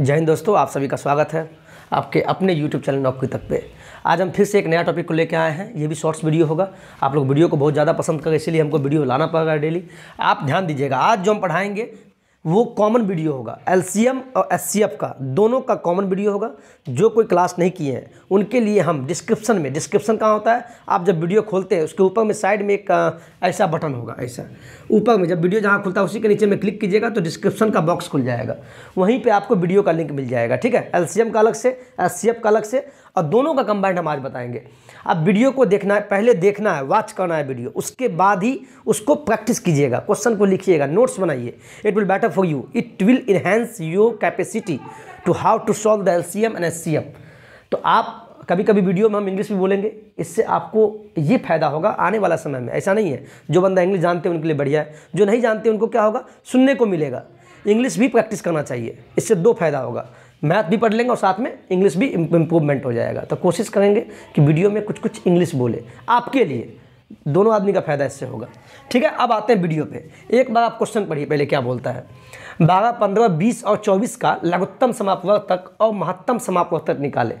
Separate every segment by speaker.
Speaker 1: जय हिंद दोस्तों आप सभी का स्वागत है आपके अपने YouTube चैनल नौकरी तक पे आज हम फिर से एक नया टॉपिक को लेकर आए हैं ये भी शॉर्ट्स वीडियो होगा आप लोग वीडियो को बहुत ज़्यादा पसंद करें इसलिए हमको वीडियो लाना पड़ेगा डेली आप ध्यान दीजिएगा आज जो हम पढ़ाएंगे वो कॉमन वीडियो होगा एल और एस का दोनों का कॉमन वीडियो होगा जो कोई क्लास नहीं किए हैं उनके लिए हम डिस्क्रिप्शन में डिस्क्रिप्शन कहाँ होता है आप जब वीडियो खोलते हैं उसके ऊपर में साइड में एक ऐसा बटन होगा ऐसा ऊपर में जब वीडियो जहाँ खुलता है उसी के नीचे में क्लिक कीजिएगा तो डिस्क्रिप्शन का बॉक्स खुल जाएगा वहीं पर आपको वीडियो का लिंक मिल जाएगा ठीक है एल का अलग से एस का अलग से और दोनों का कंबाइंड हम आज बताएंगे अब वीडियो को देखना है पहले देखना है वॉच करना है वीडियो उसके बाद ही उसको प्रैक्टिस कीजिएगा क्वेश्चन को लिखिएगा नोट्स बनाइए it will better for you it will enhance your capacity to how to solve the L C M and S C M तो आप कभी कभी वीडियो में हम इंग्लिश भी बोलेंगे इससे आपको ये फायदा होगा आने वाला समय में ऐसा नहीं है जो बंदा इंग्लिश जानते हैं उनके लिए बढ़िया है जो नहीं जानते उनको क्या होगा सुनने को मिलेगा इंग्लिश भी प्रैक्टिस करना चाहिए इससे दो फायदा होगा मैथ भी पढ़ लेंगे और साथ में इंग्लिश भी इम्प्रूवमेंट हो जाएगा तो कोशिश करेंगे कि वीडियो में कुछ कुछ इंग्लिश बोले आपके लिए दोनों आदमी का फायदा इससे होगा ठीक है अब आते हैं वीडियो पे एक बार आप क्वेश्चन पढ़िए पहले क्या बोलता है बारह पंद्रह बीस और चौबीस का लघुत्तम समापवर्त तक और महत्तम समापवर्त तक निकालें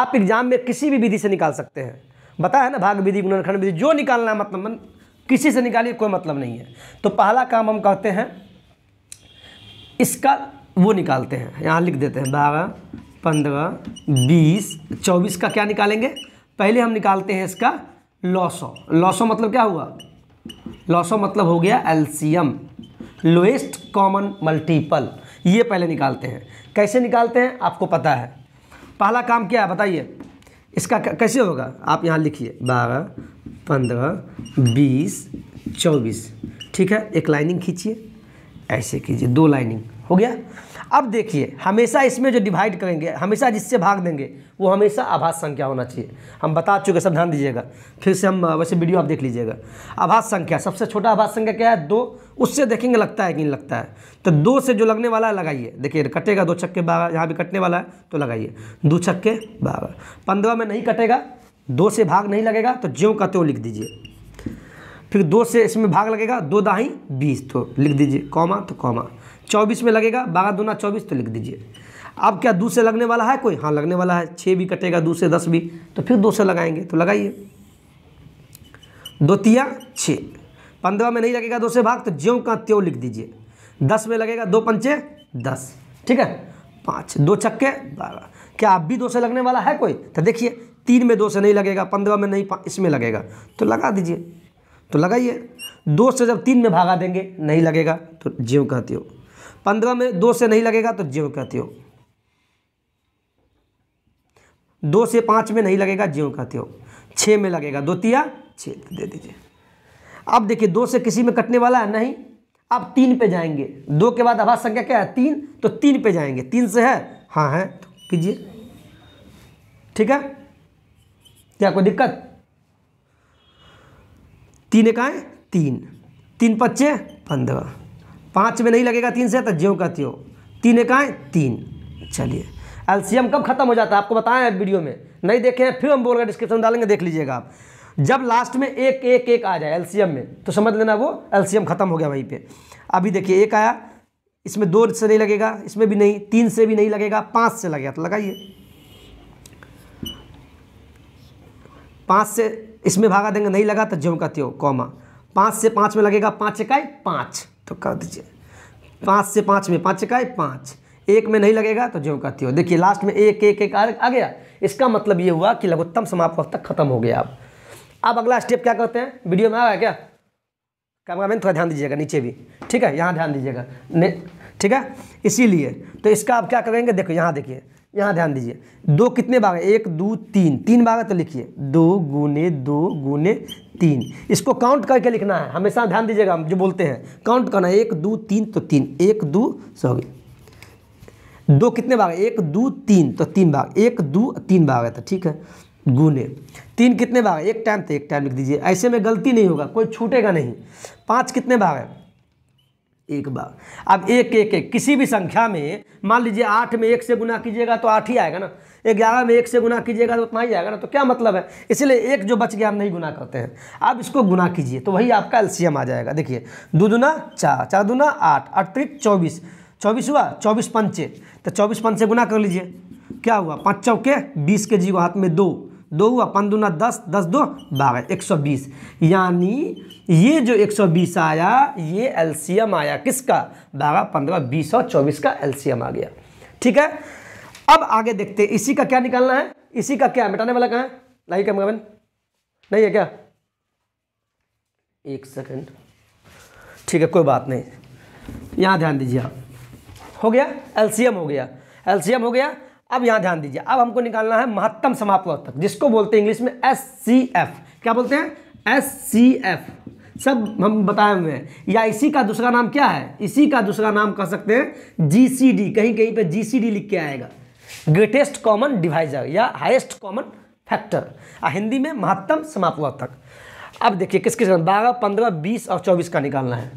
Speaker 1: आप एग्जाम में किसी भी विधि से निकाल सकते हैं बताया ना भाग विधि गुणनखंड विधि जो निकालना है मतलब किसी से निकालिए कोई मतलब नहीं है तो पहला काम हम कहते हैं इसका वो निकालते हैं यहाँ लिख देते हैं बारह पंद्रह बीस चौबीस का क्या निकालेंगे पहले हम निकालते हैं इसका लॉसो लॉसो मतलब क्या हुआ लॉसो मतलब हो गया एल्सीयम लोएस्ट कॉमन मल्टीपल ये पहले निकालते हैं कैसे निकालते हैं आपको पता है पहला काम क्या है बताइए इसका कैसे होगा आप यहाँ लिखिए बारह पंद्रह बीस चौबीस ठीक है एक लाइनिंग खींचिए ऐसे कीजिए दो लाइनिंग हो गया अब देखिए हमेशा इसमें जो डिवाइड करेंगे हमेशा जिससे भाग देंगे वो हमेशा आभास संख्या होना चाहिए हम बता चुके सब ध्यान दीजिएगा फिर से हम वैसे वीडियो आप देख लीजिएगा आभास संख्या सबसे छोटा आभास संख्या क्या है दो उससे देखेंगे लगता है कि नहीं लगता है तो दो से जो लगने वाला है लगाइए देखिए कटेगा दो छक्के बारह यहाँ भी कटने वाला है तो लगाइए दो छक्के बारह पंद्रह में नहीं कटेगा दो से भाग नहीं लगेगा तो ज्यों का त्यों लिख दीजिए फिर दो से इसमें भाग लगेगा दो दाही बीस तो लिख दीजिए कौमा तो कौमा चौबीस में लगेगा बारह दूना चौबीस तो लिख दीजिए अब क्या दो से लगने वाला है कोई हाँ लगने वाला है छः भी कटेगा दो से दस भी तो फिर दो से लगाएंगे तो लगाइए दो तिया छः पंद्रह में नहीं लगेगा दो से भाग तो ज्यों का त्यों लिख दीजिए दस में लगेगा दो पंचे दस ठीक है पाँच दो छक्के बारह क्या अब भी दो से लगने वाला है कोई तो देखिए तीन में दो से नहीं लगेगा पंद्रह में नहीं इसमें लगेगा तो लगा दीजिए तो लगाइए दो से जब तीन में भागा देंगे नहीं लगेगा तो ज्यों कहते हो पंद्रह में दो से नहीं लगेगा तो ज्यों कहते हो दो से पाँच में नहीं लगेगा ज्यों कहते हो छः में लगेगा दो तिया छ तो दे दीजिए अब देखिए दो से किसी में कटने वाला है नहीं अब तीन पे जाएंगे दो के बाद आभास संख्या क्या है तीन तो तीन पे जाएंगे तीन से है हाँ है तो कीजिए ठीक है क्या कोई दिक्कत तीन आए तीन तीन पच्चे पंद्रह पाँच में नहीं लगेगा तीन से तो ज्यों का त्यो तीन एकाएँ तीन चलिए एल्शियम कब खत्म हो जाता है आपको बताएं आप वीडियो में नहीं देखे हैं फिर हम बोल रहे डिस्क्रिप्शन डालेंगे देख लीजिएगा आप जब लास्ट में एक एक एक आ जाए एल्शियम में तो समझ लेना वो एल्शियम खत्म हो गया वहीं पे अभी देखिए एक आया इसमें दो से नहीं लगेगा इसमें भी नहीं तीन से भी नहीं लगेगा पाँच से लगेगा तो लगाइए पाँच से इसमें भागा देंगे नहीं लगा तो ज्यों का त्यो कौमा पाँच से पाँच में लगेगा पाँच इकाई पाँच तो कर दीजिए पाँच से पाँच में पाँच इकाई पाँच एक में नहीं लगेगा तो जो कहती हो देखिए लास्ट में एक एक एक आ गया इसका मतलब ये हुआ कि लघुत्तम समाप्त तक खत्म हो गया अब अब अगला स्टेप क्या करते हैं वीडियो में आ गया क्या मैन थोड़ा ध्यान दीजिएगा नीचे भी ठीक है यहाँ ध्यान दीजिएगा ठीक है इसीलिए तो इसका आप क्या करेंगे देखो यहाँ देखिए यहाँ ध्यान दीजिए दो कितने बार है एक दो तीन तीन बार तो लिखिए दो गुने दो गुने तीन इसको काउंट करके लिखना है हमेशा ध्यान दीजिएगा हम जो बोलते हैं काउंट करना है एक दो तीन तो तीन एक दो सॉरी दो कितने भाग एक दो तीन तो तीन भाग एक दो तीन भाग है तो ठीक है गुने तीन कितने भाग एक टाइम तो एक टाइम लिख दीजिए ऐसे में गलती नहीं होगा कोई छूटेगा नहीं पाँच कितने भाग है एक बार अब एक एक एक किसी भी संख्या में मान लीजिए आठ में एक से गुना कीजिएगा तो आठ ही आएगा ना ग्यारह में एक से गुना कीजिएगा तो उतना ही आएगा ना तो क्या मतलब है इसलिए एक जो बच गया हम नहीं गुना करते हैं आप इसको गुना कीजिए तो वही आपका एल्सियम आ जाएगा देखिए दो दुना चार चार दुना आठ अड़तीस चौबीस चौबीस हुआ चौबीस पंचे तो चौबीस पंचे गुना कर लीजिए क्या हुआ पाँच चौके बीस के जी हाथ में दो दो हुआ पन दुना दस दस दो बारह एक सौ बीस यानी ये जो एक सौ बीस आया ये एल्सियम आया किसका बारह पंद्रह बीस और चौबीस का एलसीएम आ गया ठीक है अब आगे देखते हैं इसी का क्या निकालना है इसी का क्या मिटाने वाला कहाँ है कैमरा कैमरामैन नहीं है क्या एक सेकंड ठीक है कोई बात नहीं यहाँ ध्यान दीजिए आप हो गया एल्शियम हो गया एल्शियम हो गया अब यहां ध्यान दीजिए अब हमको निकालना है महत्तम समाप्त वर्तक जिसको बोलते हैं इंग्लिश में एस सी एफ क्या बोलते हैं एस सी एफ सब हम बताए हुए हैं या इसी का दूसरा नाम क्या है इसी का दूसरा नाम कह सकते हैं जी सी डी कहीं कहीं पर जी सी डी लिख के आएगा ग्रेटेस्ट कॉमन डिवाइजर या हाइस्ट कॉमन फैक्टर हिंदी में महत्तम वर्तक अब देखिए किस किस बारह पंद्रह बीस और चौबीस का निकालना है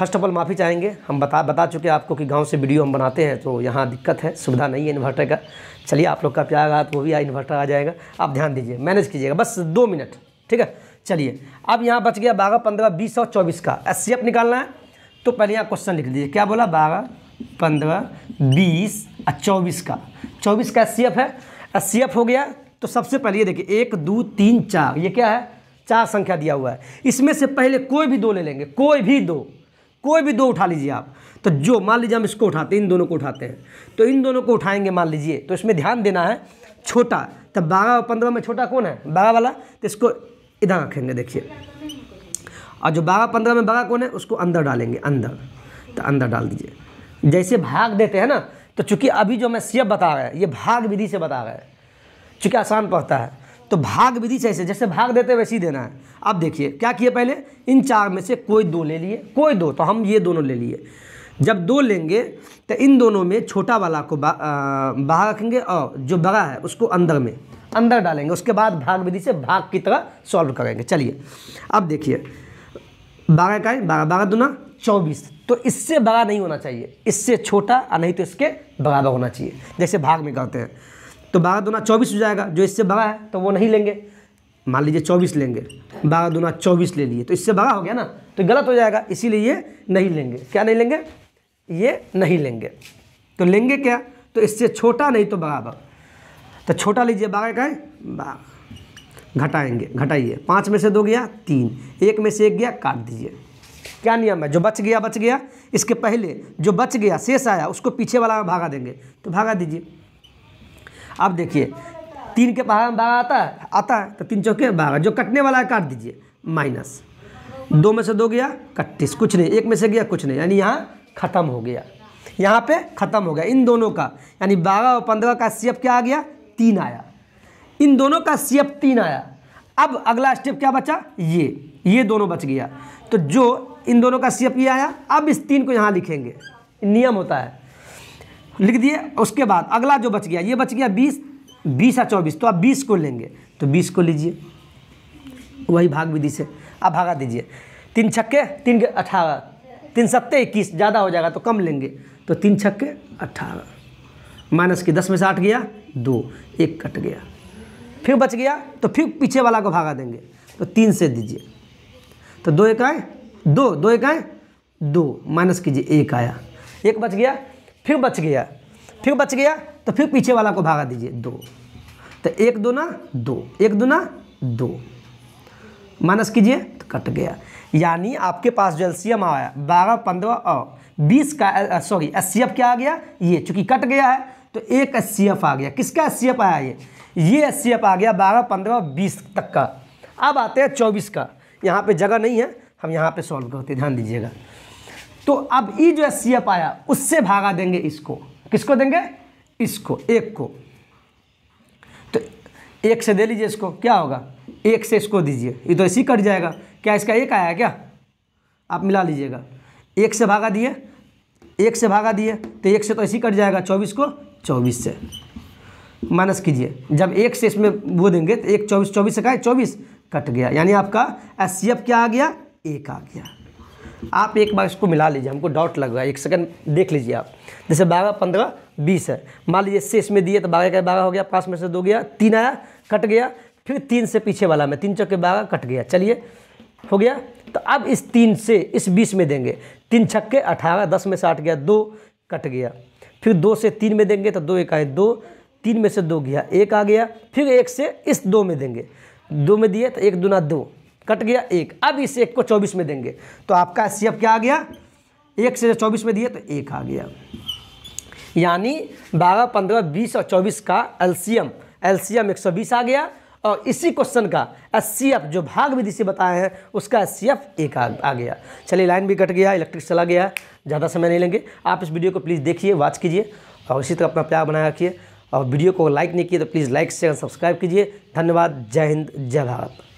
Speaker 1: फर्स्ट ऑफ ऑल माफ़ी चाहेंगे हम बता बता चुके हैं आपको कि गांव से वीडियो हम बनाते हैं तो यहाँ दिक्कत है सुविधा नहीं है इन्वर्टर का चलिए आप लोग का प्यार आया तो वो भी इन्वर्टर आ जाएगा आप ध्यान दीजिए मैनेज कीजिएगा बस दो मिनट ठीक है चलिए अब यहाँ बच गया बारह पंद्रह बीस और चौबीस का एस निकालना है तो पहले यहाँ क्वेश्चन लिख दीजिए क्या बोला बारह पंद्रह बीस और चौबीस का चौबीस का एस है एस हो गया तो सबसे पहले ये देखिए एक दो तीन चार ये क्या है चार संख्या दिया हुआ है इसमें से पहले कोई भी दो ले लेंगे कोई भी दो कोई भी दो उठा लीजिए आप तो जो मान लीजिए हम इसको उठाते हैं इन दोनों को उठाते हैं तो इन दोनों को उठाएंगे मान लीजिए तो इसमें ध्यान देना है छोटा तब तो बारह और पंद्रह में छोटा कौन है बारह वाला तो इसको इधर रखेंगे देखिए और जो बारह पंद्रह में बारह कौन है उसको अंदर डालेंगे अंदर तो अंदर डाल दीजिए जैसे भाग देते हैं ना तो चूंकि अभी जो मैं सीएफ बता रहा है ये भाग विधि से बता रहा है चूँकि आसान पड़ता है तो भाग विधि से ऐसे जैसे भाग देते वैसे ही देना है अब देखिए क्या किए पहले इन चार में से कोई दो ले लिए कोई दो तो हम ये दोनों ले लिए जब दो लेंगे तो इन दोनों में छोटा वाला को बाहर रखेंगे और जो बड़ा है उसको अंदर में अंदर डालेंगे उसके बाद भाग विधि से भाग की तरह सॉल्व करेंगे चलिए अब देखिए बारह का बारह बारह दूना चौबीस तो इससे बड़ा नहीं होना चाहिए इससे छोटा और नहीं तो इसके बराबर होना चाहिए जैसे भाग में करते हैं तो बारह दुना चौबीस हो जाएगा जो इससे बड़ा है तो वो नहीं लेंगे मान लीजिए चौबीस लेंगे बारह दुना चौबीस ले लिए तो इससे बड़ा हो गया ना तो गलत हो जाएगा इसीलिए ये नहीं लेंगे क्या नहीं लेंगे ये नहीं लेंगे तो लेंगे क्या तो इससे छोटा नहीं तो बराबर तो छोटा लीजिए बारह का बारह घटाएंगे घटाइए पाँच में से दो गया तीन एक में से एक गया काट दीजिए क्या नियम है जो बच गया बच गया इसके पहले जो बच गया शेष आया उसको पीछे वाला में भागा देंगे तो भागा दीजिए अब देखिए तीन के बाहर में भाग आता है आता है तो तीन चौके बारह जो कटने वाला है काट दीजिए माइनस दो में से दो गया कट्टीस कुछ नहीं एक में से गया कुछ नहीं यानी यहाँ ख़त्म हो गया यहाँ पे ख़त्म हो गया इन दोनों का यानी बारह और पंद्रह का सी क्या आ गया तीन आया इन दोनों का सी तीन आया अब अगला स्टेप क्या बचा ये ये दोनों बच गया तो जो इन दोनों का सी ये आया अब इस तीन को यहाँ लिखेंगे नियम होता है लिख दिए उसके बाद अगला जो बच गया ये बच गया बीस बीस या चौबीस तो आप बीस को लेंगे तो बीस को लीजिए वही भाग विधि से आप भागा दीजिए तीन छक्के तीन के अठारह तीन सत्ते इक्कीस ज़्यादा हो जाएगा तो कम लेंगे तो तीन छक्के अट्ठारह माइनस की दस में से आठ गया दो एक कट गया फिर बच गया तो फिर पीछे वाला को भागा देंगे तो तीन से दीजिए तो दो एक आए दो दो एक आए दो माइनस कीजिए एक आया एक बच गया फिर बच गया फिर बच गया तो फिर पीछे वाला को भागा दीजिए दो तो एक दो ना दो एक दो ना दो माइनस कीजिए तो कट गया यानी आपके पास जो एलसीएम आया बारह पंद्रह और बीस का सॉरी एस क्या आ गया ये चूंकि कट गया है तो एक एस आ गया किसका एस आया ये ये एस आ गया बारह पंद्रह बीस तक का अब आते हैं चौबीस का यहाँ पे जगह नहीं है हम यहाँ पे सॉल्व करते ध्यान दीजिएगा तो अब ई जो एस सी एफ आया उससे भागा देंगे इसको किसको देंगे इसको एक को तो एक से दे लीजिए इसको क्या होगा एक से इसको दीजिए ये तो ऐसे ही कट जाएगा क्या इसका एक आया क्या आप मिला लीजिएगा एक से भागा दिए एक से भागा दिए तो एक से तो ऐसे कट जाएगा चौबीस को चौबीस से माइनस कीजिए जब एक से इसमें वो देंगे तो एक चौबीस चौबीस से कहा चौबीस कट गया यानी आपका एस क्या आ गया एक आ गया आप एक बार इसको मिला लीजिए हमको डाउट लग रहा है एक सेकंड देख लीजिए आप जैसे बारह पंद्रह बीस है मान लीजिए शेष में दिए तो बारह का बारह हो गया पाँच में से दो गया तीन आया कट गया फिर तीन से पीछे वाला में तीन चौके बारह कट गया चलिए हो गया तो अब इस तीन से इस बीस में देंगे तीन छक्के अठारह दस में से आठ गया दो कट गया फिर दो से तीन में देंगे तो दो एक आए दो तीन में से दो गया एक आ गया फिर एक से इस दो में देंगे दो में दिए तो एक दूना दो कट गया एक अब इस एक को चौबीस में देंगे तो आपका सी क्या आ गया एक से चौबीस में दिए तो एक आ गया यानी बारह पंद्रह बीस और चौबीस का एल्सियम एल्सियम एक सौ बीस आ गया और इसी क्वेश्चन का एस जो भाग विधि से बताए हैं उसका एस एक आ, आ गया चलिए लाइन भी कट गया इलेक्ट्रिक चला गया ज़्यादा समय नहीं लेंगे आप इस वीडियो को प्लीज़ देखिए वॉच कीजिए और इसी तरह अपना प्यार बनाए रखिए और वीडियो को लाइक नहीं किए तो प्लीज़ लाइक शेयर सब्सक्राइब कीजिए धन्यवाद जय हिंद जय भारत